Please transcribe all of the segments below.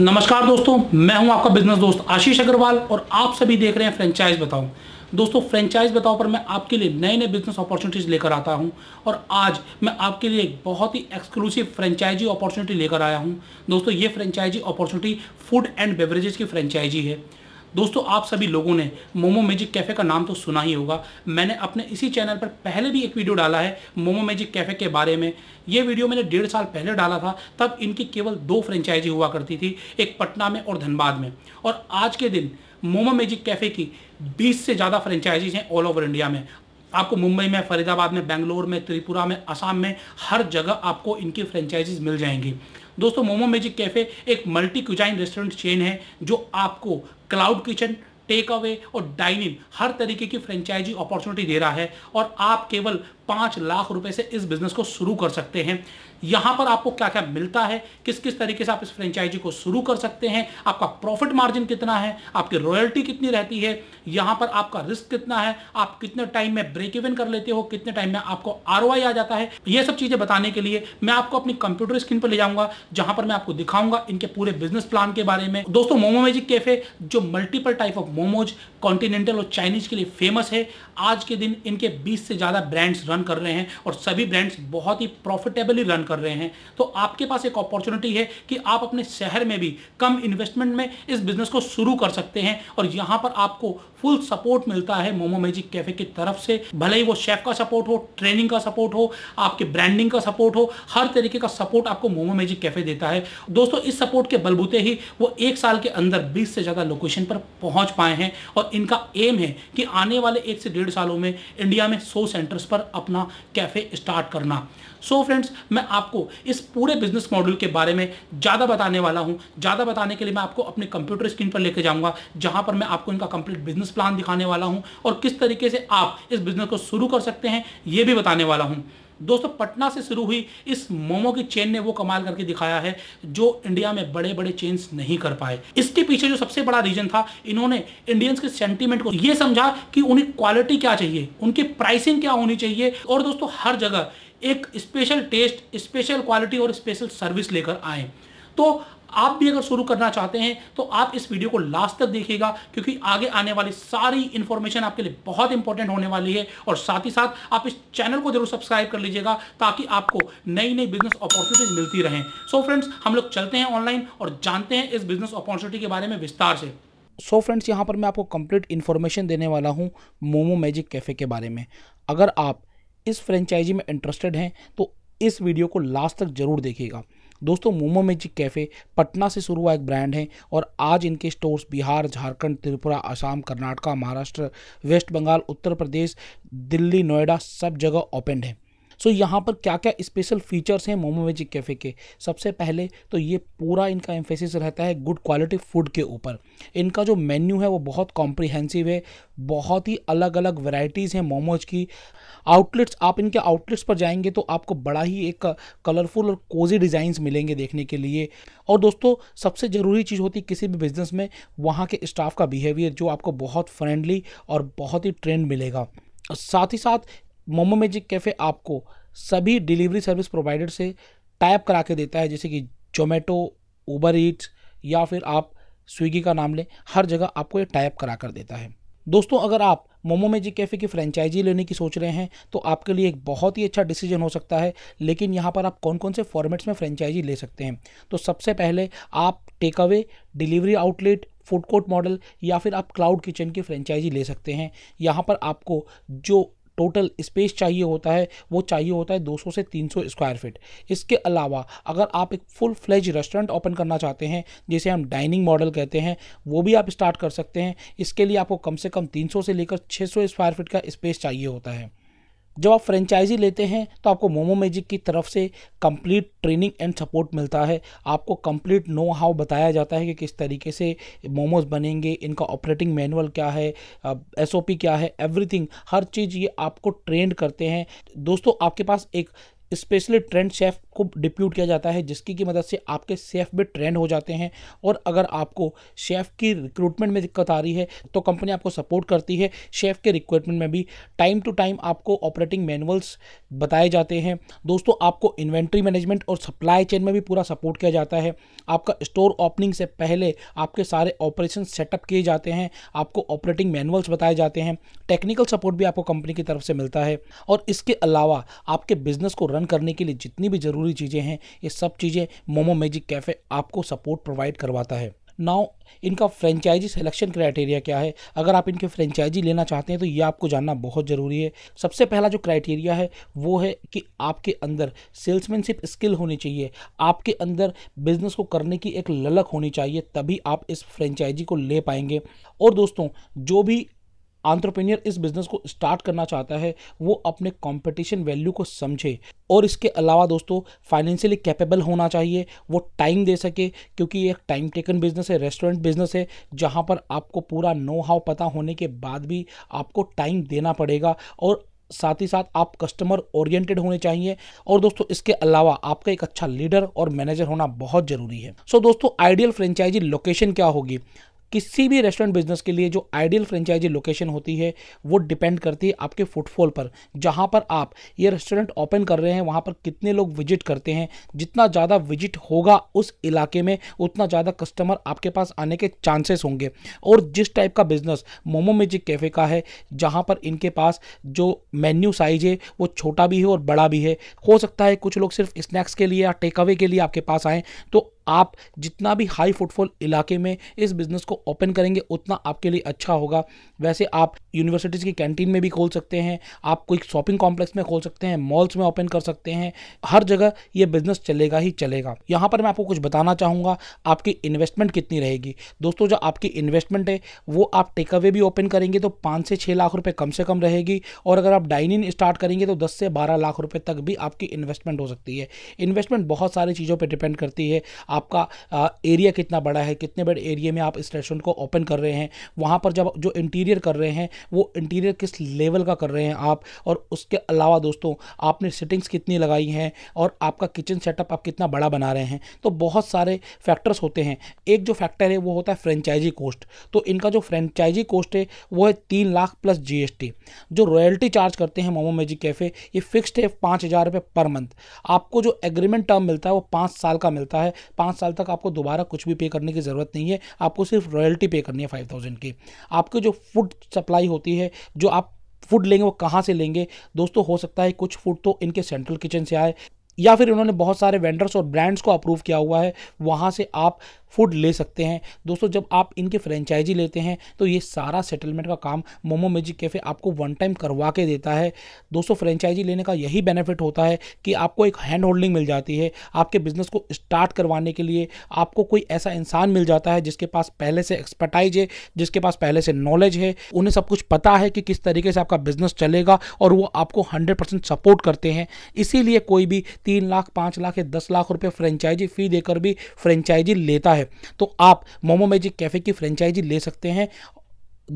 नमस्कार दोस्तों मैं हूं आपका बिजनेस दोस्त आशीष अग्रवाल और आप सभी देख रहे हैं फ्रेंचाइज बताओ दोस्तों फ्रेंचाइज बताओ पर मैं आपके लिए नए नए बिजनेस अपॉर्चुनिटीज़ लेकर आता हूं और आज मैं आपके लिए एक बहुत ही एक्सक्लूसिव फ्रेंचाइजी अपॉर्चुनिटी लेकर आया हूं दोस्तों ये franchisee opportunity food and beverages की फ्रेंचाइजी है दोस्तों आप सभी लोगों ने मोमो मैजिक कैफ़े का नाम तो सुना ही होगा मैंने अपने इसी चैनल पर पहले भी एक वीडियो डाला है मोमो मैजिक कैफ़े के बारे में ये वीडियो मैंने डेढ़ साल पहले डाला था तब इनकी केवल दो फ्रेंचाइजी हुआ करती थी एक पटना में और धनबाद में और आज के दिन मोमो मैजिक कैफ़े की 20 से ज़्यादा फ्रेंचाइजीज हैं ऑल ओवर इंडिया में आपको मुंबई में फरीदाबाद में बेंगलोर में त्रिपुरा में असम में हर जगह आपको इनकी फ्रेंचाइजीज मिल जाएंगी दोस्तों मोमो मैजिक कैफ़े एक मल्टी क्यूजाइन रेस्टोरेंट चेन है जो आपको क्लाउड किचन टेक अवे और डाइनिंग हर तरीके की फ्रेंचाइजी अपॉर्चुनिटी दे रहा है और आप केवल पांच लाख रुपए से इस बिजनेस को शुरू कर सकते हैं यहां पर आपको क्या क्या मिलता है किस किस तरीके से आप इस फ्रेंचाइजी को शुरू कर सकते हैं आपका प्रॉफिट मार्जिन कितना है आपकी रॉयल्टी कितनी रहती है यहां पर आपका रिस्क कितना है आप कितने टाइम में ब्रेक इवन कर लेते हो कितने टाइम में आपको आर आ जाता है यह सब चीज़ें बताने के लिए मैं आपको अपनी कंप्यूटर स्क्रीन पर ले जाऊंगा जहां पर मैं आपको दिखाऊंगा इनके पूरे बिजनेस प्लान के बारे में दोस्तों मोमो मैजिक कैफे जो multiple type of momos continental और चाइनीज के लिए फेमस है आज के दिन इनके बीस से ज़्यादा ब्रांड्स रन रन कर रहे हैं और सभी ब्रांड्स बहुत ही प्रॉफिटेबली रन कर रहे हैं तो आपके पास एक अपॉर्चुनिटी है कि आप अपने शहर में भी कम इन्वेस्टमेंट में इस बिजनेस को शुरू कर सकते हैं और यहाँ पर आपको फुल सपोर्ट मिलता है मोमो मैजिक कैफे की तरफ से भले ही वो शेफ का सपोर्ट हो ट्रेनिंग का सपोर्ट हो आपके ब्रांडिंग का सपोर्ट हो हर तरीके का सपोर्ट आपको मोमो मैजिक कैफे देता है दोस्तों इस सपोर्ट के बलबूते ही वो एक साल के अंदर 20 से ज़्यादा लोकेशन पर पहुंच पाए हैं और इनका एम है कि आने वाले एक से डेढ़ सालों में इंडिया में सौ सेंटर्स पर अपना कैफ़े स्टार्ट करना सो so फ्रेंड्स मैं आपको इस पूरे बिजनेस मॉडल के बारे में ज़्यादा बताने वाला हूँ ज़्यादा बताने के लिए मैं आपको अपने कंप्यूटर स्क्रीन पर लेकर जाऊँगा जहाँ पर मैं आपको इनका कंप्लीट बिजनेस प्लान दिखाने वाला हूँ और किस तरीके से आप इस बिज़नेस को शुरू कर सकते हैं ये भी बताने वाला हूँ दोस्तों पटना से शुरू हुई इस मोमो की चेन ने वो कमाल करके दिखाया है जो इंडिया में बड़े बड़े चेन्स नहीं कर पाए इसके पीछे जो सबसे बड़ा रीजन था इन्होंने इंडियंस के सेंटीमेंट को ये समझा कि उन्हें क्वालिटी क्या चाहिए उनकी प्राइसिंग क्या होनी चाहिए और दोस्तों हर जगह एक स्पेशल टेस्ट स्पेशल क्वालिटी और स्पेशल सर्विस लेकर आए तो आप भी अगर शुरू करना चाहते हैं तो आप इस वीडियो को लास्ट तक देखिएगा क्योंकि आगे आने वाली सारी इंफॉर्मेशन आपके लिए बहुत इंपॉर्टेंट होने वाली है और साथ ही साथ आप इस चैनल को जरूर सब्सक्राइब कर लीजिएगा ताकि आपको नई नई बिजनेस अपॉर्चुनिटीज मिलती रहें सो so फ्रेंड्स हम लोग चलते हैं ऑनलाइन और जानते हैं इस बिजनेस अपॉर्चुनिटी के बारे में विस्तार से सो so फ्रेंड्स यहाँ पर मैं आपको कंप्लीट इन्फॉर्मेशन देने वाला हूँ मोमो मैजिक कैफ़े के बारे में अगर आप इस फ्रेंचाइजी में इंटरेस्टेड हैं तो इस वीडियो को लास्ट तक ज़रूर देखिएगा दोस्तों मोमो मैजिक कैफ़े पटना से शुरू हुआ एक ब्रांड है और आज इनके स्टोर्स बिहार झारखंड त्रिपुरा असम कर्नाटका महाराष्ट्र वेस्ट बंगाल उत्तर प्रदेश दिल्ली नोएडा सब जगह ओपन है सो यहाँ पर क्या क्या स्पेशल फीचर्स हैं मोमो मैजिक कैफ़े के सबसे पहले तो ये पूरा इनका एम्फेसिस रहता है गुड क्वालिटी फूड के ऊपर इनका जो मेन्यू है वो बहुत कॉम्प्रिहेंसिव है बहुत ही अलग अलग वेराइटीज़ हैं मोमोज की आउटलेट्स आप इनके आउटलेट्स पर जाएंगे तो आपको बड़ा ही एक कलरफुल और कोजी डिज़ाइंस मिलेंगे देखने के लिए और दोस्तों सबसे ज़रूरी चीज़ होती है किसी भी बिज़नेस में वहाँ के स्टाफ का बिहेवियर जो आपको बहुत फ्रेंडली और बहुत ही ट्रेंड मिलेगा साथ ही साथ मोमो मैजिक कैफ़े आपको सभी डिलीवरी सर्विस प्रोवाइडर से टाइप करा के देता है जैसे कि जोमेटो ऊबर ईट्स या फिर आप स्विगी का नाम लें हर जगह आपको ये टाइप करा कर देता है दोस्तों अगर आप मोमो मैजिक कैफ़े की फ्रेंचाइजी लेने की सोच रहे हैं तो आपके लिए एक बहुत ही अच्छा डिसीजन हो सकता है लेकिन यहाँ पर आप कौन कौन से फॉर्मेट्स में फ्रेंचाइजी ले सकते हैं तो सबसे पहले आप take away delivery outlet food court model या फिर आप क्लाउड किचन की फ्रेंचाइजी ले सकते हैं यहाँ पर आपको जो टोटल स्पेस चाहिए होता है वो चाहिए होता है 200 से 300 स्क्वायर फीट इसके अलावा अगर आप एक फुल फ्लेज रेस्टोरेंट ओपन करना चाहते हैं जिसे हम डाइनिंग मॉडल कहते हैं वो भी आप स्टार्ट कर सकते हैं इसके लिए आपको कम से कम 300 से लेकर 600 स्क्वायर फीट का स्पेस चाहिए होता है जब आप फ्रेंचाइजी लेते हैं तो आपको मोमो मैजिक की तरफ से कंप्लीट ट्रेनिंग एंड सपोर्ट मिलता है आपको कंप्लीट नो हाउ बताया जाता है कि किस तरीके से मोमोज बनेंगे इनका ऑपरेटिंग मैनुअल क्या है एस क्या है एवरीथिंग हर चीज़ ये आपको ट्रेंड करते हैं दोस्तों आपके पास एक स्पेशली ट्रेंड शेफ को डिप्यूट किया जाता है जिसकी की मदद से आपके सेफ़ भी ट्रेंड हो जाते हैं और अगर आपको शेफ़ की रिक्रूटमेंट में दिक्कत आ रही है तो कंपनी आपको सपोर्ट करती है शेफ़ के रिक्रूटमेंट में भी टाइम टू टाइम आपको ऑपरेटिंग मैनुअल्स बताए जाते हैं दोस्तों आपको इन्वेंट्री मैनेजमेंट और सप्लाई चेन में भी पूरा सपोर्ट किया जाता है आपका स्टोर ओपनिंग से पहले आपके सारे ऑपरेशन सेटअप किए जाते हैं आपको ऑपरेटिंग मैनुअल्स बताए जाते हैं टेक्निकल सपोर्ट भी आपको कंपनी की तरफ से मिलता है और इसके अलावा आपके बिजनेस को रन करने के लिए जितनी भी जरूरी ज़रूरी चीज़ें हैं ये सब चीज़ें मोमो मैजिक कैफ़े आपको सपोर्ट प्रोवाइड करवाता है नाउ इनका फ्रेंचाइजी सिलेक्शन क्राइटेरिया क्या है अगर आप इनके फ्रेंचाइजी लेना चाहते हैं तो ये आपको जानना बहुत ज़रूरी है सबसे पहला जो क्राइटेरिया है वो है कि आपके अंदर सेल्समैनशिप स्किल होनी चाहिए आपके अंदर बिजनेस को करने की एक ललक होनी चाहिए तभी आप इस फ्रेंचाइजी को ले पाएंगे और दोस्तों जो भी आंट्रप्रेनियर इस बिजनेस को स्टार्ट करना चाहता है वो अपने कॉम्पिटिशन वैल्यू को समझे और इसके अलावा दोस्तों फाइनेंशियली कैपेबल होना चाहिए वो टाइम दे सके क्योंकि ये एक टाइम टेकन बिजनेस है रेस्टोरेंट बिजनेस है जहाँ पर आपको पूरा नो हाउ पता होने के बाद भी आपको टाइम देना पड़ेगा और साथ ही साथ आप कस्टमर ओरिएंटेड होने चाहिए और दोस्तों इसके अलावा आपका एक अच्छा लीडर और मैनेजर होना बहुत जरूरी है सो so, दोस्तों आइडियल फ्रेंचाइजी लोकेशन क्या होगी किसी भी रेस्टोरेंट बिजनेस के लिए जो आइडियल फ्रेंचाइजी लोकेशन होती है वो डिपेंड करती है आपके फुटफॉल पर जहाँ पर आप ये रेस्टोरेंट ओपन कर रहे हैं वहाँ पर कितने लोग विजिट करते हैं जितना ज़्यादा विजिट होगा उस इलाके में उतना ज़्यादा कस्टमर आपके पास आने के चांसेस होंगे और जिस टाइप का बिजनेस मोमो मेजिक कैफ़े का है जहाँ पर इनके पास जो मेन्यू साइज है वो छोटा भी है और बड़ा भी है हो सकता है कुछ लोग सिर्फ स्नैक्स के लिए या टेकअवे के लिए आपके पास आएँ तो आप जितना भी हाई फुटफॉल इलाके में इस बिज़नेस को ओपन करेंगे उतना आपके लिए अच्छा होगा वैसे आप यूनिवर्सिटीज़ की कैंटीन में भी खोल सकते हैं आप कोई शॉपिंग कॉम्प्लेक्स में खोल सकते हैं मॉल्स में ओपन कर सकते हैं हर जगह ये बिज़नेस चलेगा ही चलेगा यहाँ पर मैं आपको कुछ बताना चाहूँगा आपकी इन्वेस्टमेंट कितनी रहेगी दोस्तों जो आपकी इन्वेस्टमेंट है वो आप टेक अवे भी ओपन करेंगे तो पाँच से छः लाख रुपये कम से कम रहेगी और अगर आप डाइन इन स्टार्ट करेंगे तो दस से बारह लाख रुपये तक भी आपकी इन्वेस्टमेंट हो सकती है इन्वेस्टमेंट बहुत सारी चीज़ों पर डिपेंड करती है आपका एरिया कितना बड़ा है कितने बड़े एरिया में आप इस रेस्टोरेंट को ओपन कर रहे हैं वहाँ पर जब जो इंटीरियर कर रहे हैं वो इंटीरियर किस लेवल का कर रहे हैं आप और उसके अलावा दोस्तों आपने सिटिंग्स कितनी लगाई हैं और आपका किचन सेटअप आप कितना बड़ा बना रहे हैं तो बहुत सारे फैक्टर्स होते हैं एक जो फैक्टर है वो होता है फ्रेंचाइजी कॉस्ट तो इनका जो फ्रेंचाइजी कॉस्ट है वो है तीन लाख प्लस जीएसटी जो रॉयल्टी चार्ज करते हैं मोमो मैजिक कैफ़े ये फिक्स्ड है पाँच हज़ार रुपये पर मंथ आपको जो एग्रीमेंट टर्म मिलता है वो पाँच साल का मिलता है पाँच साल तक आपको दोबारा कुछ भी पे करने की ज़रूरत नहीं है आपको सिर्फ रॉयल्टी पे करनी है फाइव थाउजेंड की आपके जो फूड सप्लाई होती है जो आप फूड लेंगे वो कहाँ से लेंगे दोस्तों हो सकता है कुछ फूड तो इनके सेंट्रल किचन से आए या फिर उन्होंने बहुत सारे वेंडर्स और ब्रांड्स को अप्रूव किया हुआ है वहाँ से आप फूड ले सकते हैं दोस्तों जब आप इनके फ्रेंचाइजी लेते हैं तो ये सारा सेटलमेंट का काम मोमो मैजिक कैफ़े आपको वन टाइम करवा के देता है दोस्तों फ्रेंचाइजी लेने का यही बेनिफिट होता है कि आपको एक हैंड होल्डिंग मिल जाती है आपके बिजनेस को स्टार्ट करवाने के लिए आपको कोई ऐसा इंसान मिल जाता है जिसके पास पहले से एक्सपर्टाइज है जिसके पास पहले से नॉलेज है उन्हें सब कुछ पता है कि किस तरीके से आपका बिजनेस चलेगा और वो आपको हंड्रेड परसेंट सपोर्ट करते हैं इसीलिए कोई भी तीन लाख पाँच लाख या दस लाख रुपये फ्रेंचाइजी फ़ी देकर भी फ्रेंचाइजी लेता है है तो आप मोमो मैजिक कैफ़े की फ्रेंचाइजी ले सकते हैं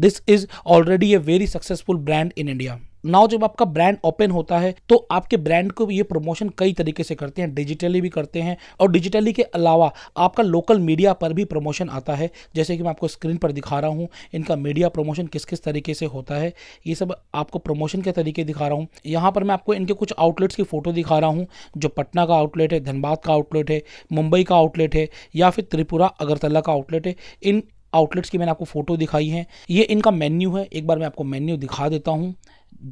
this is already a very successful brand in India now जब आपका ब्रांड ओपन होता है तो आपके ब्रांड को ये प्रमोशन कई तरीके से करते हैं डिजिटली भी करते हैं और डिजिटली के अलावा आपका लोकल मीडिया पर भी प्रमोशन आता है जैसे कि मैं आपको स्क्रीन पर दिखा रहा हूँ इनका मीडिया प्रमोशन किस किस तरीके से होता है ये सब आपको प्रमोशन के तरीके दिखा रहा हूँ यहाँ पर मैं आपको इनके कुछ आउटलेट्स की फ़ोटो दिखा रहा हूँ जो पटना का आउटलेट है धनबाद का आउटलेट है मुंबई का आउटलेट है या फिर त्रिपुरा अगरतला का आउटलेट है इन आउटलेट्स की मैंने आपको फ़ोटो दिखाई है ये इनका मेन्यू है एक बार मैं आपको मेन्यू दिखा देता हूँ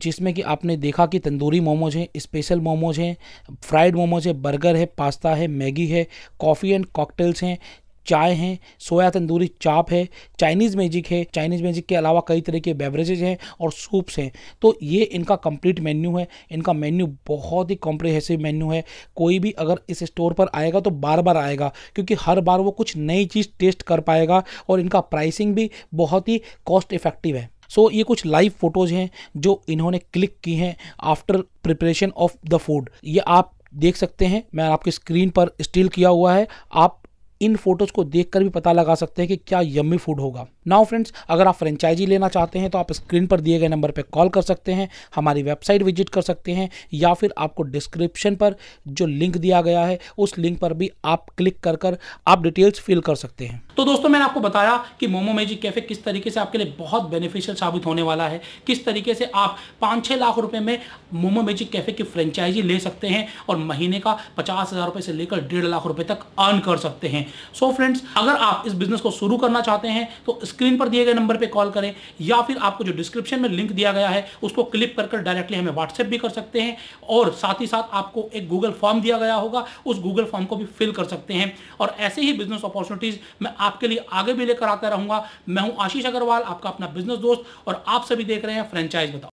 जिसमें कि आपने देखा कि तंदूरी मोमोज हैं स्पेशल मोमोज हैं फ्राइड मोमोज है बर्गर है पास्ता है मैगी है कॉफ़ी एंड कॉकटेल्स हैं चाय हैं सोया तंदूरी चाप है चाइनीज़ मैजिक है चाइनीज़ मैजिक के अलावा कई तरह के बेवरेजेज हैं और सूप्स हैं तो ये इनका कंप्लीट मेन्यू है इनका मेन्यू बहुत ही कॉम्प्रिहेंसिव मेन्यू है कोई भी अगर इस स्टोर पर आएगा तो बार बार आएगा क्योंकि हर बार वो कुछ नई चीज़ टेस्ट कर पाएगा और इनका प्राइसिंग भी बहुत ही कॉस्ट इफेक्टिव है सो so, ये कुछ लाइव फोटोज़ हैं जो इन्होंने क्लिक की हैं after preparation of the food ये आप देख सकते हैं मैं आपके स्क्रीन पर स्टील किया हुआ है आप इन फोटोज को देखकर भी पता लगा सकते हैं कि क्या यम्मी फूड होगा नाउ फ्रेंड्स अगर आप फ्रेंचाइजी लेना चाहते हैं तो आप स्क्रीन पर दिए गए नंबर पर कॉल कर सकते हैं हमारी वेबसाइट विजिट कर सकते हैं या फिर आपको डिस्क्रिप्शन पर जो लिंक दिया गया है उस लिंक पर भी आप क्लिक कर कर आप डिटेल्स फिल कर सकते हैं तो दोस्तों मैंने आपको बताया कि मोमो मैजिक कैफे किस तरीके से आपके लिए बहुत बेनिफिशियल साबित होने वाला है किस तरीके से आप पाँच छः लाख रुपए में मोमो मैजिक कैफे की फ्रेंचाइजी ले सकते हैं और महीने का पचास हज़ार रुपये से लेकर डेढ़ लाख रुपये तक अर्न कर सकते हैं सो so फ्रेंड्स अगर आप इस बिजनेस को शुरू करना चाहते हैं तो स्क्रीन पर दिए गए नंबर पर कॉल करें या फिर आपको जो डिस्क्रिप्शन में लिंक दिया गया है उसको क्लिक कर कर डायरेक्टली हमें व्हाट्सएप भी कर सकते हैं और साथ ही साथ आपको एक गूगल फॉर्म दिया गया होगा उस गूगल फॉर्म को भी फिल कर सकते हैं और ऐसे ही बिजनेस अपॉर्चुनिटीज मैं आपके लिए आगे भी लेकर आता रहूंगा मैं हूं आशीष अग्रवाल आपका अपना बिजनेस दोस्त और आप सभी देख रहे हैं फ्रेंचाइज बताओ